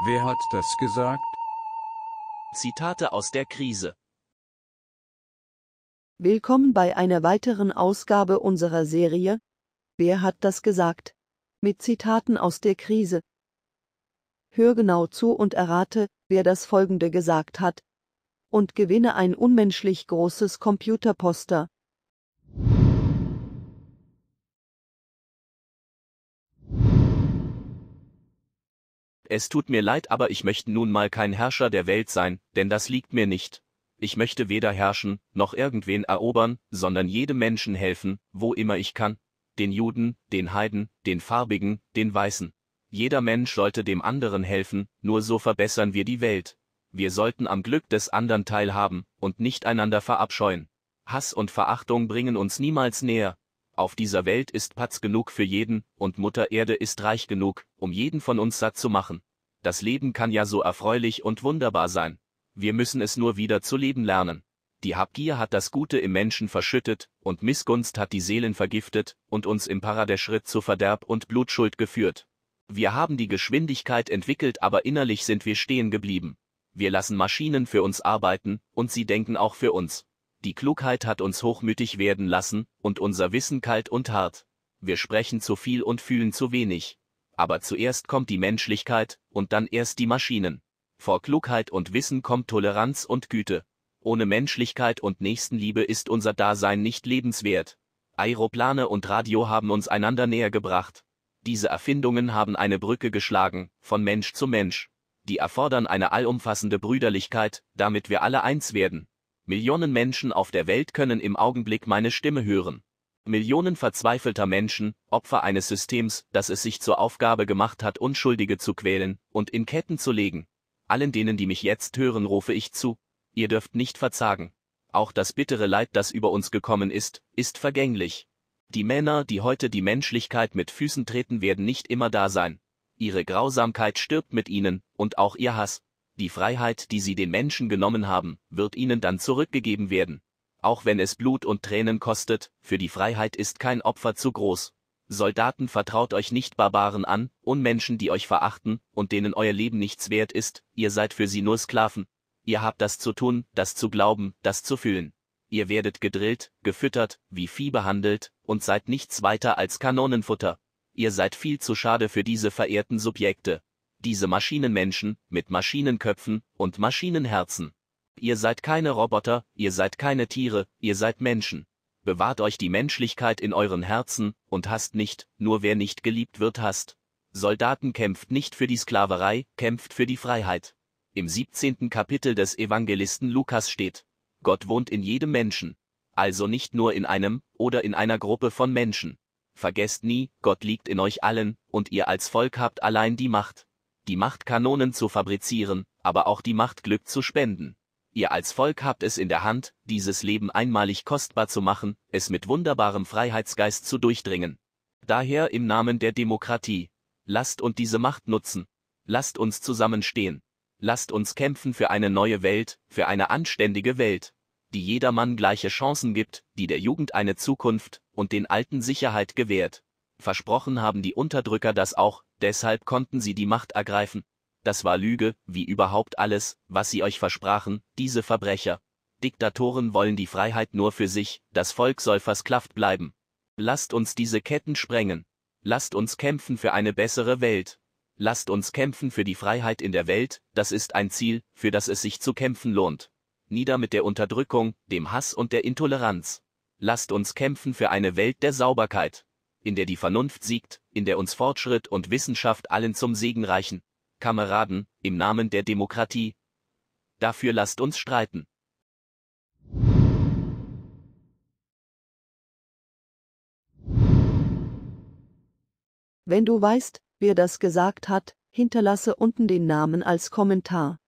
Wer hat das gesagt? Zitate aus der Krise. Willkommen bei einer weiteren Ausgabe unserer Serie Wer hat das gesagt? mit Zitaten aus der Krise. Hör genau zu und errate, wer das folgende gesagt hat, und gewinne ein unmenschlich großes Computerposter. Es tut mir leid, aber ich möchte nun mal kein Herrscher der Welt sein, denn das liegt mir nicht. Ich möchte weder herrschen, noch irgendwen erobern, sondern jedem Menschen helfen, wo immer ich kann. Den Juden, den Heiden, den Farbigen, den Weißen. Jeder Mensch sollte dem anderen helfen, nur so verbessern wir die Welt. Wir sollten am Glück des anderen teilhaben und nicht einander verabscheuen. Hass und Verachtung bringen uns niemals näher, auf dieser Welt ist Platz genug für jeden, und Mutter Erde ist reich genug, um jeden von uns satt zu machen. Das Leben kann ja so erfreulich und wunderbar sein. Wir müssen es nur wieder zu leben lernen. Die Habgier hat das Gute im Menschen verschüttet, und Missgunst hat die Seelen vergiftet und uns im Paradeschritt zu Verderb und Blutschuld geführt. Wir haben die Geschwindigkeit entwickelt, aber innerlich sind wir stehen geblieben. Wir lassen Maschinen für uns arbeiten, und sie denken auch für uns. Die Klugheit hat uns hochmütig werden lassen und unser Wissen kalt und hart. Wir sprechen zu viel und fühlen zu wenig. Aber zuerst kommt die Menschlichkeit und dann erst die Maschinen. Vor Klugheit und Wissen kommt Toleranz und Güte. Ohne Menschlichkeit und Nächstenliebe ist unser Dasein nicht lebenswert. Aeroplane und Radio haben uns einander näher gebracht. Diese Erfindungen haben eine Brücke geschlagen, von Mensch zu Mensch. Die erfordern eine allumfassende Brüderlichkeit, damit wir alle eins werden. Millionen Menschen auf der Welt können im Augenblick meine Stimme hören. Millionen verzweifelter Menschen, Opfer eines Systems, das es sich zur Aufgabe gemacht hat, Unschuldige zu quälen und in Ketten zu legen. Allen denen, die mich jetzt hören, rufe ich zu, ihr dürft nicht verzagen. Auch das bittere Leid, das über uns gekommen ist, ist vergänglich. Die Männer, die heute die Menschlichkeit mit Füßen treten, werden nicht immer da sein. Ihre Grausamkeit stirbt mit ihnen, und auch ihr Hass. Die Freiheit, die sie den Menschen genommen haben, wird ihnen dann zurückgegeben werden. Auch wenn es Blut und Tränen kostet, für die Freiheit ist kein Opfer zu groß. Soldaten vertraut euch nicht Barbaren an, Unmenschen, die euch verachten und denen euer Leben nichts wert ist, ihr seid für sie nur Sklaven. Ihr habt das zu tun, das zu glauben, das zu fühlen. Ihr werdet gedrillt, gefüttert, wie Vieh behandelt und seid nichts weiter als Kanonenfutter. Ihr seid viel zu schade für diese verehrten Subjekte diese Maschinenmenschen, mit Maschinenköpfen und Maschinenherzen. Ihr seid keine Roboter, ihr seid keine Tiere, ihr seid Menschen. Bewahrt euch die Menschlichkeit in euren Herzen und hasst nicht, nur wer nicht geliebt wird, hasst. Soldaten kämpft nicht für die Sklaverei, kämpft für die Freiheit. Im 17. Kapitel des Evangelisten Lukas steht, Gott wohnt in jedem Menschen. Also nicht nur in einem oder in einer Gruppe von Menschen. Vergesst nie, Gott liegt in euch allen, und ihr als Volk habt allein die Macht, die Macht Kanonen zu fabrizieren, aber auch die Macht Glück zu spenden. Ihr als Volk habt es in der Hand, dieses Leben einmalig kostbar zu machen, es mit wunderbarem Freiheitsgeist zu durchdringen. Daher im Namen der Demokratie, lasst uns diese Macht nutzen, lasst uns zusammenstehen, lasst uns kämpfen für eine neue Welt, für eine anständige Welt, die jedermann gleiche Chancen gibt, die der Jugend eine Zukunft und den Alten Sicherheit gewährt. Versprochen haben die Unterdrücker das auch, deshalb konnten sie die Macht ergreifen. Das war Lüge, wie überhaupt alles, was sie euch versprachen, diese Verbrecher. Diktatoren wollen die Freiheit nur für sich, das Volk soll versklavt bleiben. Lasst uns diese Ketten sprengen. Lasst uns kämpfen für eine bessere Welt. Lasst uns kämpfen für die Freiheit in der Welt, das ist ein Ziel, für das es sich zu kämpfen lohnt. Nieder mit der Unterdrückung, dem Hass und der Intoleranz. Lasst uns kämpfen für eine Welt der Sauberkeit in der die Vernunft siegt, in der uns Fortschritt und Wissenschaft allen zum Segen reichen, Kameraden, im Namen der Demokratie. Dafür lasst uns streiten. Wenn du weißt, wer das gesagt hat, hinterlasse unten den Namen als Kommentar.